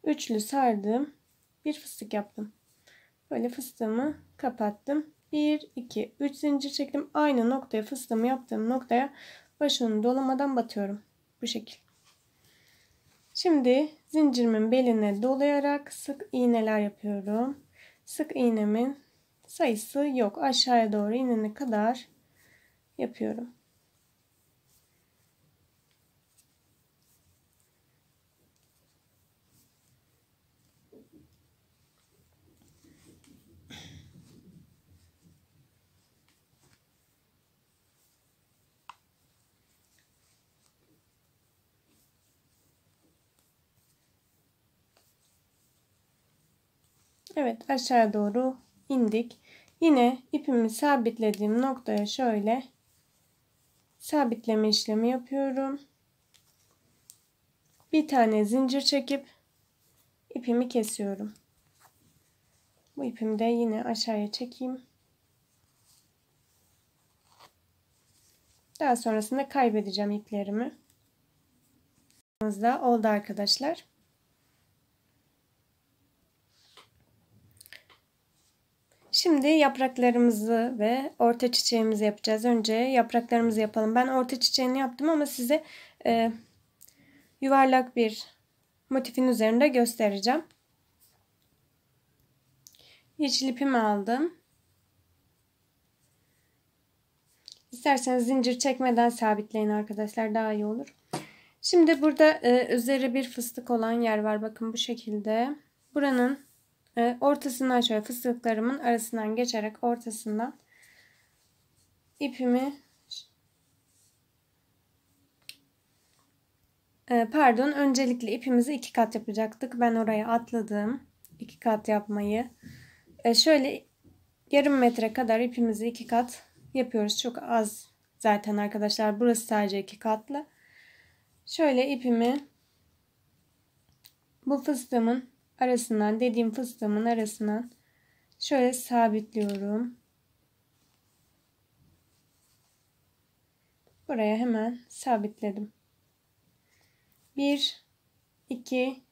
Üçlü sardım. Bir fıstık yaptım. Böyle fıstığımı kapattım. 1, 2, 3 zincir çektim. Aynı noktaya fıstığımı yaptığım noktaya başını dolamadan batıyorum. Bu şekil. Şimdi zincirimin beline dolayarak sık iğneler yapıyorum. Sık iğnemin sayısı yok. Aşağıya doğru inene kadar yapıyorum. Evet aşağı doğru indik. Yine ipimi sabitlediğim noktaya şöyle sabitleme işlemi yapıyorum. Bir tane zincir çekip ipimi kesiyorum. Bu ipimi de yine aşağıya çekeyim. Daha sonrasında kaybedeceğim iplerimi. Oldu arkadaşlar. Şimdi yapraklarımızı ve orta çiçeğimizi yapacağız. Önce yapraklarımızı yapalım. Ben orta çiçeğini yaptım ama size e, yuvarlak bir motifin üzerinde göstereceğim. Yeşil ipimi aldım. İsterseniz zincir çekmeden sabitleyin arkadaşlar daha iyi olur. Şimdi burada e, üzeri bir fıstık olan yer var. Bakın bu şekilde. Buranın ee, ortasından şöyle fıstıklarımın arasından geçerek ortasından ipimi ee, pardon öncelikle ipimizi iki kat yapacaktık. Ben oraya atladım. iki kat yapmayı. Ee, şöyle yarım metre kadar ipimizi iki kat yapıyoruz. Çok az zaten arkadaşlar. Burası sadece iki katlı. Şöyle ipimi bu fıstığımın arasından dediğim fıstığımın arasından şöyle sabitliyorum. Buraya hemen sabitledim. 1 2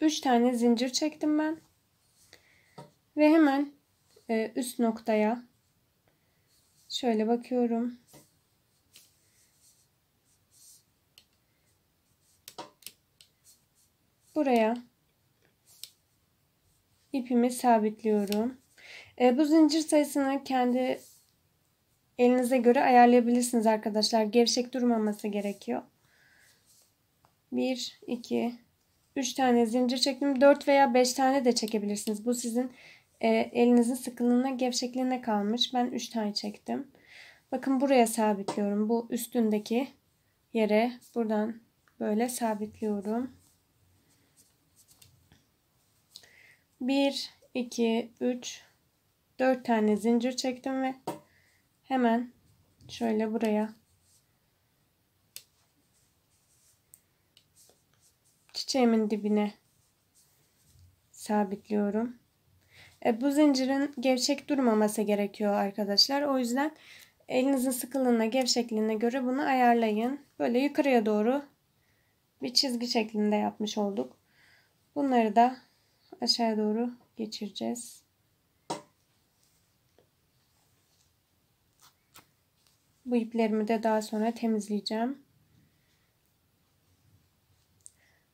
3 tane zincir çektim ben. Ve hemen e, üst noktaya şöyle bakıyorum. Buraya ipimi sabitliyorum. E, bu zincir sayısını kendi elinize göre ayarlayabilirsiniz arkadaşlar. Gevşek durmaması gerekiyor. 1, 2, 3 tane zincir çektim. 4 veya 5 tane de çekebilirsiniz. Bu sizin e, elinizin sıkılığına, gevşekliğine kalmış. Ben 3 tane çektim. Bakın buraya sabitliyorum. Bu üstündeki yere buradan böyle sabitliyorum. 1, 2, 3, 4 tane zincir çektim ve hemen şöyle buraya çiçeğimin dibine sabitliyorum. E, bu zincirin gevşek durmaması gerekiyor arkadaşlar. O yüzden elinizin sıkılığına, gevşekliğine göre bunu ayarlayın. Böyle yukarıya doğru bir çizgi şeklinde yapmış olduk. Bunları da aşağı doğru geçireceğiz. Bu iplerimi de daha sonra temizleyeceğim.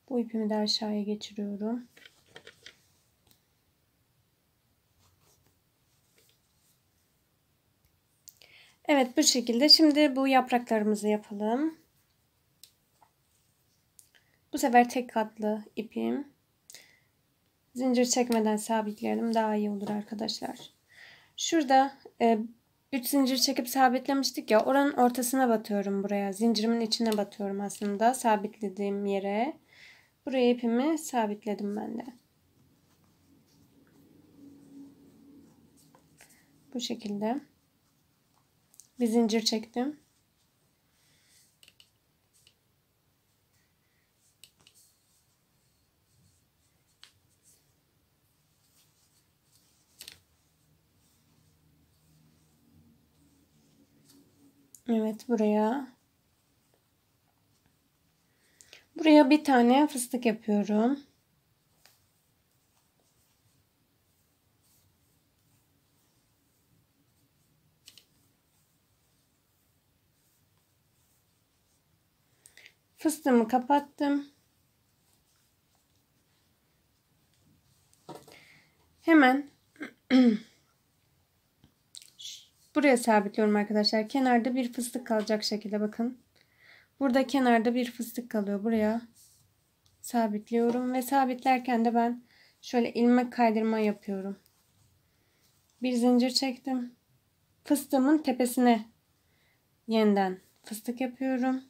Bu ipimi de aşağıya geçiriyorum. Evet bu şekilde. Şimdi bu yapraklarımızı yapalım. Bu sefer tek katlı ipim. Zincir çekmeden sabitleyelim daha iyi olur arkadaşlar. Şurada 3 e, zincir çekip sabitlemiştik ya oranın ortasına batıyorum buraya. Zincirimin içine batıyorum aslında sabitlediğim yere. Buraya ipimi sabitledim ben de. Bu şekilde bir zincir çektim. Evet buraya. Buraya bir tane fıstık yapıyorum. Fıstığımı kapattım. Hemen Buraya sabitliyorum arkadaşlar. Kenarda bir fıstık kalacak şekilde bakın. Burada kenarda bir fıstık kalıyor. Buraya sabitliyorum ve sabitlerken de ben şöyle ilmek kaydırma yapıyorum. Bir zincir çektim. Fıstığımın tepesine yeniden fıstık yapıyorum.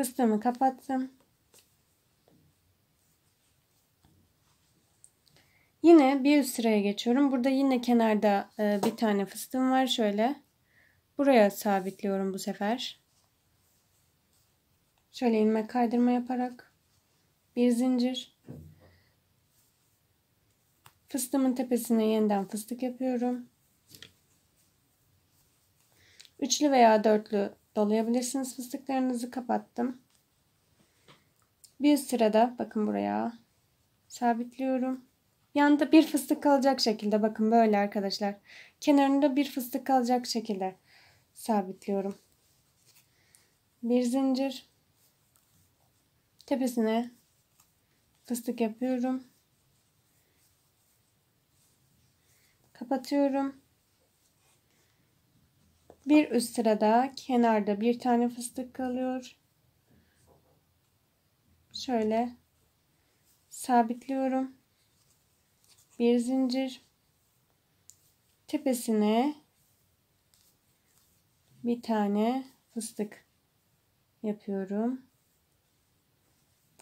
Üstümü kapattım. Yine bir üst sıraya geçiyorum. Burada yine kenarda e, bir tane fıstığım var. Şöyle buraya sabitliyorum bu sefer. Şöyle ilmek kaydırma yaparak bir zincir. Fıstığımın tepesine yeniden fıstık yapıyorum. Üçlü veya dörtlü Dolayabilirsiniz fıstıklarınızı kapattım. Bir sırada bakın buraya sabitliyorum. Yanında bir fıstık kalacak şekilde bakın böyle arkadaşlar. Kenarında bir fıstık kalacak şekilde sabitliyorum. Bir zincir. Tepesine fıstık yapıyorum. Kapatıyorum. Bir üst sırada kenarda bir tane fıstık kalıyor. Şöyle sabitliyorum. Bir zincir. Tepesine bir tane fıstık yapıyorum.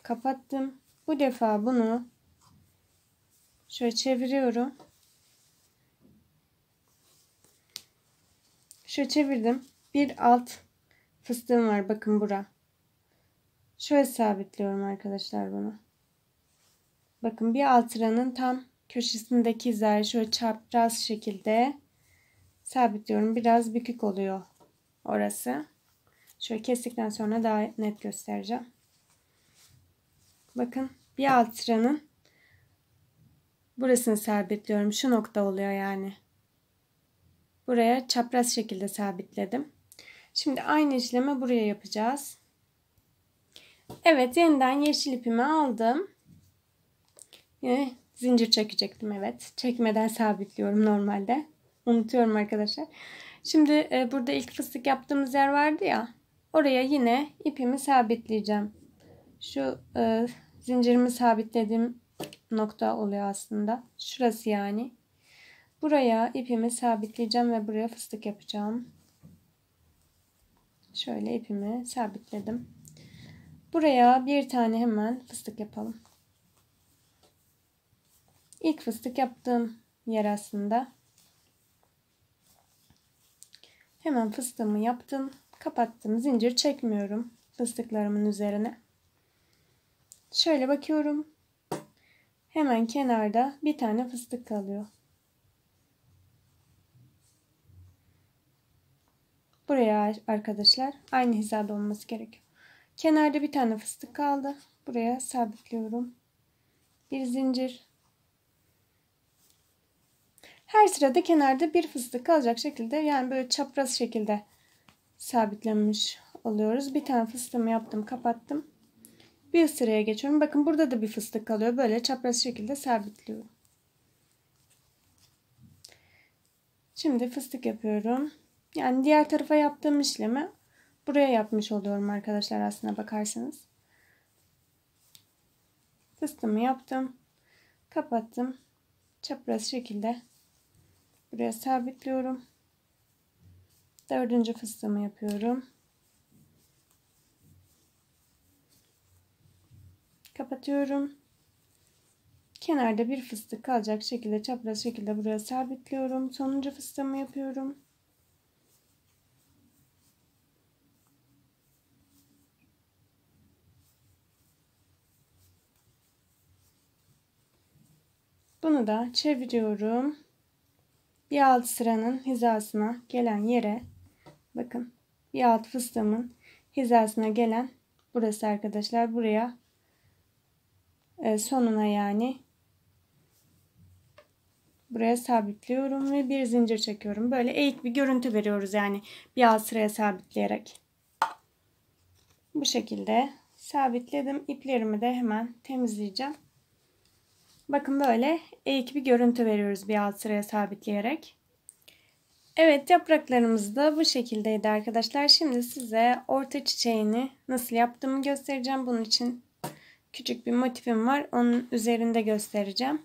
Kapattım. Bu defa bunu şöyle çeviriyorum. Şöyle çevirdim. Bir alt fıstığım var. Bakın bura. Şöyle sabitliyorum arkadaşlar bunu. Bakın bir alt sıranın tam köşesindeki zar, şöyle çapraz şekilde sabitliyorum. Biraz bükük oluyor orası. Şöyle kestikten sonra daha net göstereceğim. Bakın bir alt sıranın burasını sabitliyorum. Şu nokta oluyor yani buraya çapraz şekilde sabitledim. Şimdi aynı işlemi buraya yapacağız. Evet yeniden yeşil ipimi aldım. Yine zincir çekecektim evet. Çekmeden sabitliyorum normalde. Unutuyorum arkadaşlar. Şimdi e, burada ilk fıstık yaptığımız yer vardı ya. Oraya yine ipimi sabitleyeceğim. Şu e, zincirimi sabitlediğim nokta oluyor aslında. Şurası yani. Buraya ipimi sabitleyeceğim ve buraya fıstık yapacağım. Şöyle ipimi sabitledim. Buraya bir tane hemen fıstık yapalım. İlk fıstık yaptığım yer aslında. Hemen fıstığımı yaptım. Kapattım. Zincir çekmiyorum fıstıklarımın üzerine. Şöyle bakıyorum. Hemen kenarda bir tane fıstık kalıyor. Buraya arkadaşlar aynı hizada olması gerekiyor. Kenarda bir tane fıstık kaldı. Buraya sabitliyorum. Bir zincir. Her sırada kenarda bir fıstık kalacak şekilde yani böyle çapraz şekilde sabitlenmiş oluyoruz. Bir tane fıstığımı yaptım kapattım. Bir sıraya geçiyorum. Bakın burada da bir fıstık kalıyor. Böyle çapraz şekilde sabitliyorum. Şimdi fıstık yapıyorum. Yani diğer tarafa yaptığım işlemi buraya yapmış oluyorum arkadaşlar aslında bakarsanız. Fıstığımı yaptım. Kapattım. Çapraz şekilde buraya sabitliyorum. Dördüncü fıstığımı yapıyorum. Kapatıyorum. Kenarda bir fıstık kalacak şekilde çapraz şekilde buraya sabitliyorum. Sonuncu fıstığımı yapıyorum. Bunu da çeviriyorum. Bir alt sıranın hizasına gelen yere bakın bir alt fıstığımın hizasına gelen burası arkadaşlar buraya e, sonuna yani buraya sabitliyorum ve bir zincir çekiyorum. Böyle eğik bir görüntü veriyoruz yani bir alt sıraya sabitleyerek. Bu şekilde sabitledim. İplerimi de hemen temizleyeceğim. Bakın böyle E2 bir görüntü veriyoruz bir alt sıraya sabitleyerek. Evet yapraklarımız da bu şekildeydi arkadaşlar. Şimdi size orta çiçeğini nasıl yaptığımı göstereceğim. Bunun için küçük bir motifim var. Onun üzerinde göstereceğim.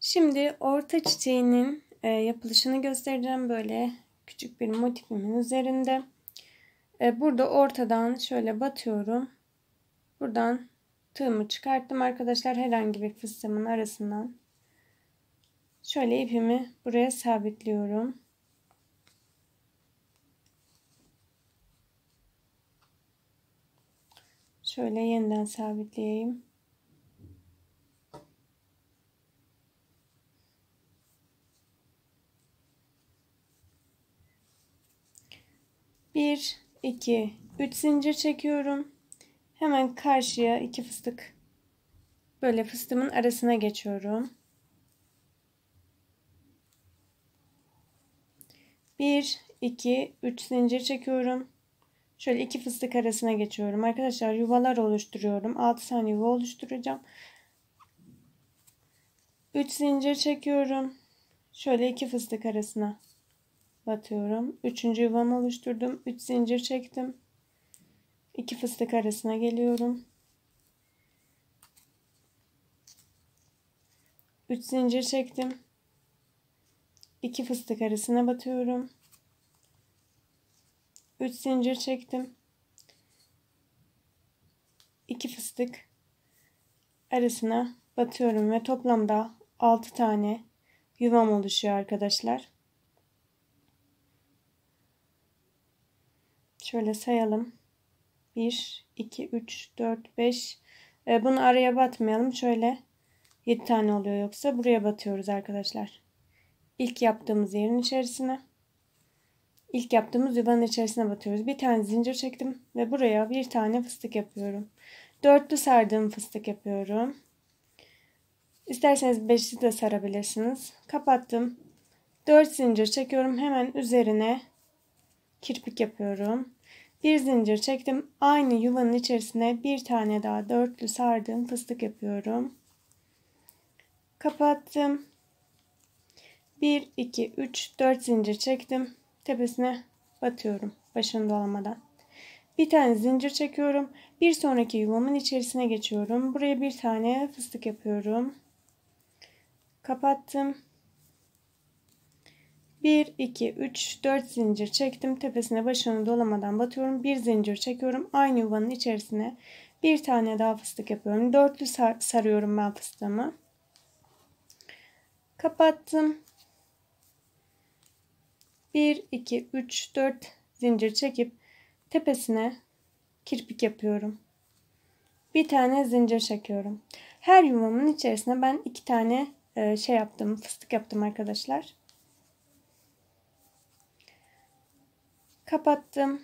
Şimdi orta çiçeğinin e, yapılışını göstereceğim. Böyle küçük bir motifimin üzerinde. E, burada ortadan şöyle batıyorum. Buradan tığımı çıkarttım arkadaşlar herhangi bir fıstığımın arasından. Şöyle ipimi buraya sabitliyorum. Şöyle yeniden sabitleyeyim. Bir, iki, üç zincir çekiyorum. Hemen karşıya iki fıstık böyle fıstığımın arasına geçiyorum. Bir, iki, üç zincir çekiyorum. Şöyle iki fıstık arasına geçiyorum. Arkadaşlar yuvalar oluşturuyorum. Altı tane yuva oluşturacağım. Üç zincir çekiyorum. Şöyle iki fıstık arasına batıyorum. Üçüncü yuvamı oluşturdum. Üç zincir çektim iki fıstık arasına geliyorum. 3 zincir çektim. 2 fıstık arasına batıyorum. 3 zincir çektim. 2 fıstık arasına batıyorum ve toplamda 6 tane yuvam oluşuyor arkadaşlar. Şöyle sayalım. 1, 2, 3, 4, 5. E, bunu araya batmayalım. Şöyle 7 tane oluyor yoksa buraya batıyoruz arkadaşlar. İlk yaptığımız yerin içerisine. İlk yaptığımız yuvanın içerisine batıyoruz. Bir tane zincir çektim ve buraya bir tane fıstık yapıyorum. Dörtlü sardığım fıstık yapıyorum. İsterseniz beşli de sarabilirsiniz. Kapattım. Dört zincir çekiyorum. Hemen üzerine kirpik yapıyorum. Bir zincir çektim. Aynı yuvanın içerisine bir tane daha dörtlü sardığım fıstık yapıyorum. Kapattım. 1, 2, 3, 4 zincir çektim. Tepesine batıyorum başını dolamadan. Bir tane zincir çekiyorum. Bir sonraki yuvamın içerisine geçiyorum. Buraya bir tane fıstık yapıyorum. Kapattım. 1, 2, 3, 4 zincir çektim. Tepesine başını dolamadan batıyorum. Bir zincir çekiyorum. Aynı yuvanın içerisine bir tane daha fıstık yapıyorum. Dörtlü sar sarıyorum ben fıstığımı. Kapattım. 1, 2, 3, 4 zincir çekip tepesine kirpik yapıyorum. Bir tane zincir çekiyorum. Her yuvamın içerisine ben iki tane e, şey yaptım, fıstık yaptım arkadaşlar. Kapattım.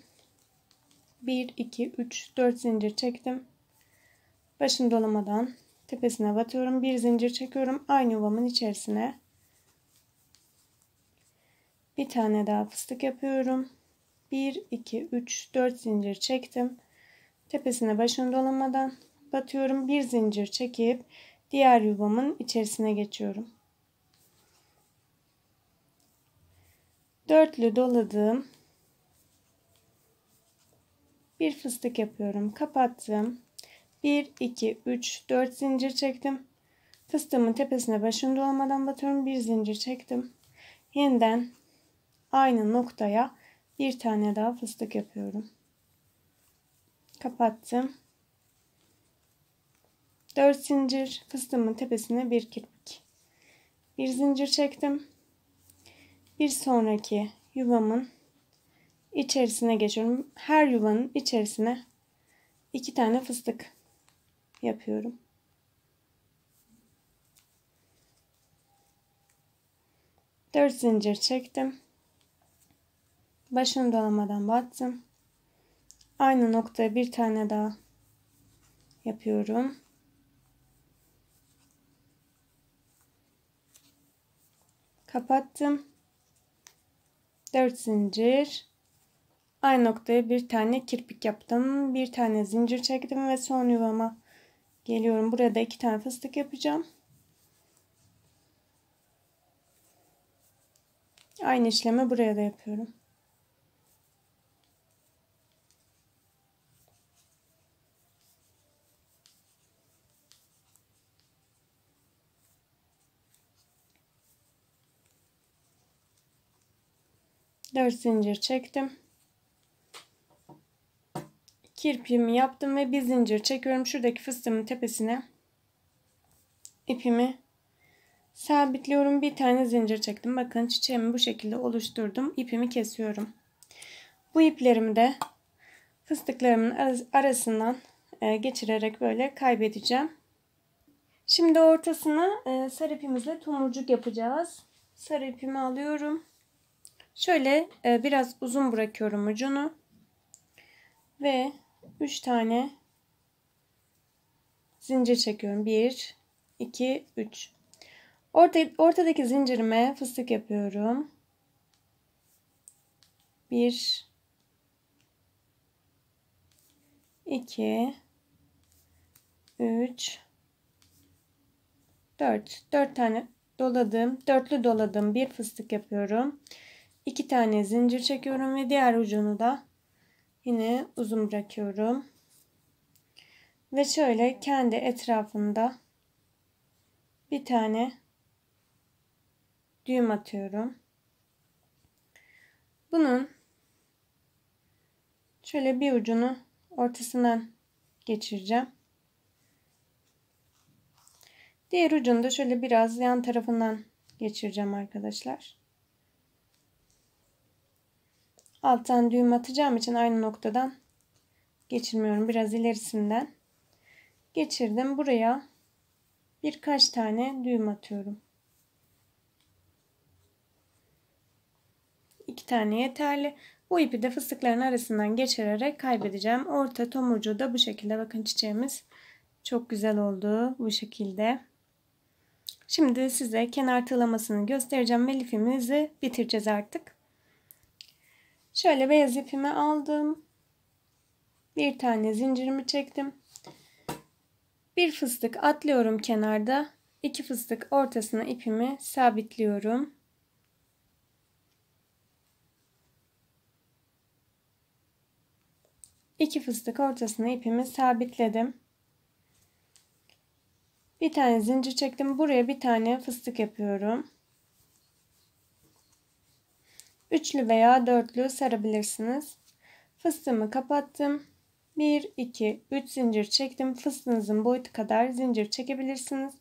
1, 2, 3, 4 zincir çektim. Başını dolamadan tepesine batıyorum. Bir zincir çekiyorum. Aynı yuvamın içerisine. Bir tane daha fıstık yapıyorum. 1, 2, 3, 4 zincir çektim. Tepesine başını dolamadan batıyorum. Bir zincir çekip diğer yuvamın içerisine geçiyorum. Dörtlü doladım bir fıstık yapıyorum. Kapattım. 1, 2, 3, 4 zincir çektim. Fıstığımın tepesine başını olmadan batıyorum. Bir zincir çektim. Yeniden aynı noktaya bir tane daha fıstık yapıyorum. Kapattım. 4 zincir fıstığımın tepesine bir kirpik. Bir zincir çektim. Bir sonraki yuvamın içerisine geçiyorum. Her yuvanın içerisine iki tane fıstık yapıyorum. Dört zincir çektim. Başını dolamadan battım. Aynı noktaya bir tane daha yapıyorum. Kapattım. Dört zincir Aynı noktaya bir tane kirpik yaptım. Bir tane zincir çektim ve son yuvama geliyorum. Buraya da iki tane fıstık yapacağım. Aynı işlemi buraya da yapıyorum. Dört zincir çektim kirpiğimi yaptım ve bir zincir çekiyorum. Şuradaki fıstığımın tepesine ipimi sabitliyorum. Bir tane zincir çektim. Bakın çiçeğimi bu şekilde oluşturdum. İpimi kesiyorum. Bu iplerimi de fıstıklarımın arasından e, geçirerek böyle kaybedeceğim. Şimdi ortasına e, sarı ipimizle tomurcuk yapacağız. Sarı ipimi alıyorum. Şöyle e, biraz uzun bırakıyorum ucunu. Ve 3 tane zincir çekiyorum. 1, 2, 3. Orta, ortadaki zincirime fıstık yapıyorum. 1, 2, 3, 4. 4 tane doladım. Dörtlü doladım. Bir fıstık yapıyorum. 2 tane zincir çekiyorum ve diğer ucunu da Yine uzun bırakıyorum. Ve şöyle kendi etrafında bir tane düğüm atıyorum. Bunun şöyle bir ucunu ortasından geçireceğim. Diğer ucunu da şöyle biraz yan tarafından geçireceğim arkadaşlar alttan düğüm atacağım için aynı noktadan geçirmiyorum. Biraz ilerisinden geçirdim. Buraya birkaç tane düğüm atıyorum. iki tane yeterli. Bu ipi de fıstıkların arasından geçirerek kaybedeceğim. Orta tomurcuğu da bu şekilde. Bakın çiçeğimiz çok güzel oldu. Bu şekilde. Şimdi size kenar tığlamasını göstereceğim ve lifimizi bitireceğiz artık. Şöyle beyaz ipimi aldım. Bir tane zincirimi çektim. Bir fıstık atlıyorum kenarda. İki fıstık ortasına ipimi sabitliyorum. İki fıstık ortasına ipimi sabitledim. Bir tane zincir çektim. Buraya bir tane fıstık yapıyorum. Üçlü veya dörtlü sarabilirsiniz. Fıstığımı kapattım. 1, 2, 3 zincir çektim. Fıstığınızın boyutu kadar zincir çekebilirsiniz.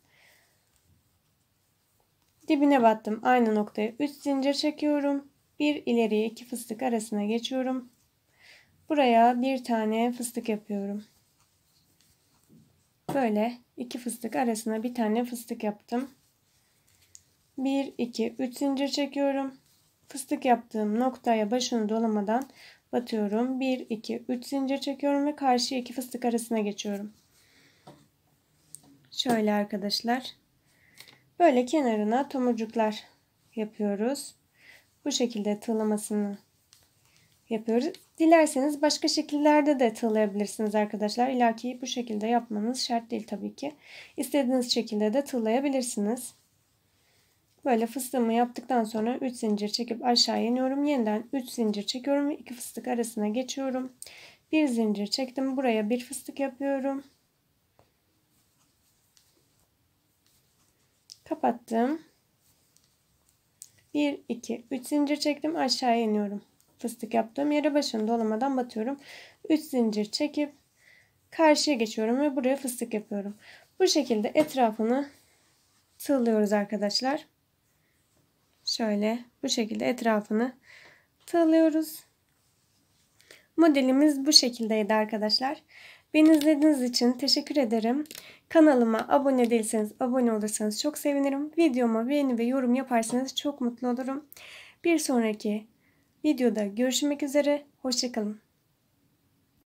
Dibine battım. Aynı noktaya 3 zincir çekiyorum. Bir ileriye iki fıstık arasına geçiyorum. Buraya bir tane fıstık yapıyorum. Böyle iki fıstık arasına bir tane fıstık yaptım. 1, 2, 3 zincir çekiyorum fıstık yaptığım noktaya başını dolamadan batıyorum. 1 2 3 zincir çekiyorum ve karşı iki fıstık arasına geçiyorum. Şöyle arkadaşlar. Böyle kenarına tomurcuklar yapıyoruz. Bu şekilde tığlamasını yapıyoruz. Dilerseniz başka şekillerde de tığlayabilirsiniz arkadaşlar. İlaki bu şekilde yapmanız şart değil tabii ki. İstediğiniz şekilde de tığlayabilirsiniz. Böyle fıstığımı yaptıktan sonra 3 zincir çekip aşağı iniyorum. Yeniden 3 zincir çekiyorum ve 2 fıstık arasına geçiyorum. 1 zincir çektim. Buraya 1 fıstık yapıyorum. Kapattım. 1, 2, 3 zincir çektim. Aşağı iniyorum. Fıstık yaptığım yere başını dolamadan batıyorum. 3 zincir çekip karşıya geçiyorum ve buraya fıstık yapıyorum. Bu şekilde etrafını tığlıyoruz arkadaşlar şöyle bu şekilde etrafını tığlıyoruz. Modelimiz bu şekildeydi arkadaşlar. Beni izlediğiniz için teşekkür ederim. Kanalıma abone değilseniz abone olursanız çok sevinirim. Videoma beğeni ve yorum yaparsanız çok mutlu olurum. Bir sonraki videoda görüşmek üzere. Hoşçakalın.